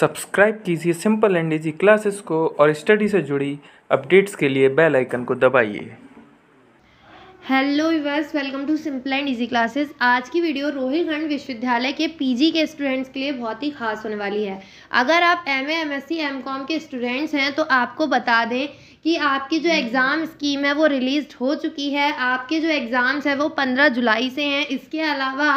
subscribe कीजिए simple and easy classes को और स्टडी से जुड़ी अपडेट्स के लिए बेल आइकन को दबाइए hello viewers welcome to simple and easy classes आज की वीडियो रोहिलखंड विश्वविद्यालय के पीजी के स्टूडेंट्स के लिए बहुत ही खास होने वाली है अगर आप एमए एमएससी एमकॉम के स्टूडेंट्स हैं तो आपको बता दें कि आपकी जो एग्ज़ाम स्कीम है वो रिलीज़ हो चुकी है आपके जो एग्ज़ाम्स हैं वो पंद्रह जुलाई से हैं इसके अलावा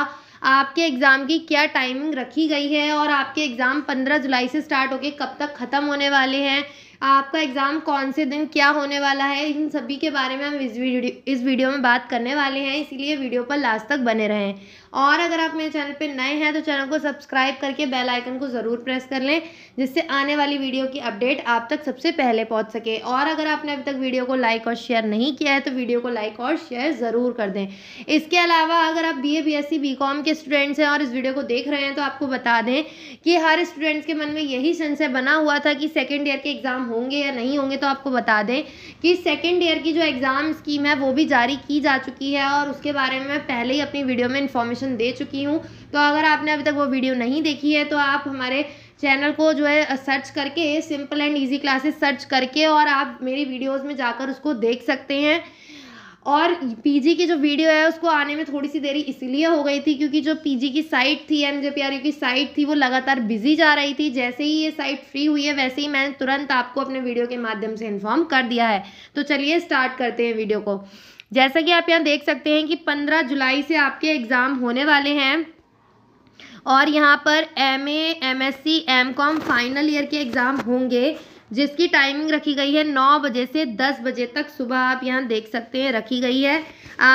आपके एग्ज़ाम की क्या टाइमिंग रखी गई है और आपके एग्ज़ाम पंद्रह जुलाई से स्टार्ट होकर कब तक ख़त्म होने वाले हैं आपका एग्ज़ाम कौन से दिन क्या होने वाला है इन सभी के बारे में हम इस वीडियो इस वीडियो में बात करने वाले हैं इसीलिए वीडियो पर लास्ट तक बने रहें और अगर आप मेरे चैनल पर नए हैं तो चैनल को सब्सक्राइब करके बेल आइकन को ज़रूर प्रेस कर लें जिससे आने वाली वीडियो की अपडेट आप तक सबसे पहले पहुँच सके और अगर आपने अभी तक वीडियो को लाइक और शेयर नहीं किया है तो वीडियो को लाइक और शेयर ज़रूर कर दें इसके अलावा अगर आप B A B S C BCom के स्टूडेंट्स हैं और इस वीडियो को देख रहे हैं तो आपको बता दें कि हर स्टूडेंट्स के मन में यही संशय बना हुआ था कि सेकेंड ईयर के एग्ज़ाम होंगे या नहीं होंगे तो आपको बता दें कि सेकेंड ईयर की जो एग्ज़ाम स्कीम है वो भी जारी की जा चुकी है और उसके बारे में मैं पहले ही अपनी वीडियो में इन्फॉर्मेशन दे चुकी हूँ तो अगर आपने अभी तक वो वीडियो नहीं देखी है तो आप हमारे चैनल को जो है सर्च करके simple and easy classes search करके और आप मेरी वीडियोस में जाकर उसको देख सकते हैं और पीजी की जो वीडियो है उसको आने में थोड़ी सी देरी इसलिए हो गई थी क्योंकि जो पीजी की साइट थी एम जे पी आर की साइट थी वो लगातार बिजी जा रही थी जैसे ही ये साइट फ्री हुई है वैसे ही मैंने तुरंत आपको अपने वीडियो के माध्यम से इन्फॉर्म कर दिया है तो चलिए स्टार्ट करते हैं वीडियो को जैसा कि आप यहाँ देख सकते हैं कि पंद्रह जुलाई से आपके एग्ज़ाम होने वाले हैं और यहाँ पर M A M S C MCom final year के एग्ज़ाम होंगे जिसकी टाइमिंग रखी गई है नौ बजे से दस बजे तक सुबह आप यहाँ देख सकते हैं रखी गई है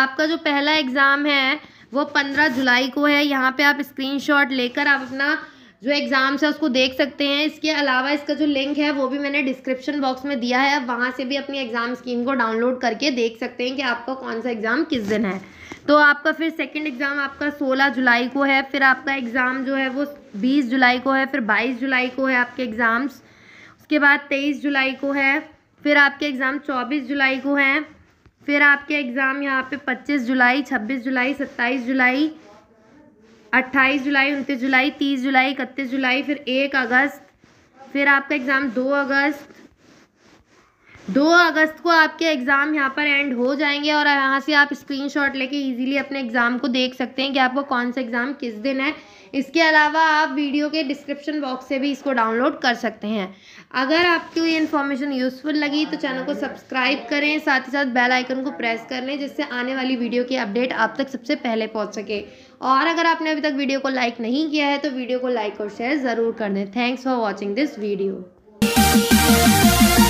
आपका जो पहला एग्ज़ाम है वो पंद्रह जुलाई को है यहाँ पे आप स्क्रीनशॉट लेकर आप अपना जो एग्ज़ाम्स है उसको देख सकते हैं इसके अलावा इसका जो लिंक है वो भी मैंने डिस्क्रिप्शन बॉक्स में दिया है आप वहाँ से भी अपनी एग्ज़ाम स्कीम को डाउनलोड करके देख सकते हैं कि आपका कौन सा एग्ज़ाम किस दिन है तो आपका फिर सेकंड एग्ज़ाम आपका 16 जुलाई को है फिर आपका एग्ज़ाम जो है वो 20 जुलाई को है फिर 22 जुलाई को है आपके एग्ज़ाम्स उसके बाद तेईस जुलाई को है फिर आपके एग्ज़ाम चौबीस जुलाई को हैं फिर आपके एग्ज़ाम यहाँ पे पच्चीस जुलाई छब्बीस जुलाई सत्ताईस जुलाई अट्ठाईस जुलाई उनतीस जुलाई तीस जुलाई इकतीस जुलाई फिर एक अगस्त फिर आपका एग्ज़ाम दो अगस्त दो अगस्त को आपके एग्ज़ाम यहाँ पर एंड हो जाएंगे और यहाँ से आप स्क्रीनशॉट लेके इजीली अपने एग्ज़ाम को देख सकते हैं कि आपको कौन सा एग्ज़ाम किस दिन है इसके अलावा आप वीडियो के डिस्क्रिप्शन बॉक्स से भी इसको डाउनलोड कर सकते हैं अगर आपको ये इन्फॉर्मेशन यूज़फुल लगी तो चैनल को सब्सक्राइब करें साथ ही साथ बेल आइकन को प्रेस कर लें जिससे आने वाली वीडियो की अपडेट आप तक सबसे पहले पहुँच सके और अगर आपने अभी तक वीडियो को लाइक नहीं किया है तो वीडियो को लाइक और शेयर ज़रूर कर दें thanks for watching this video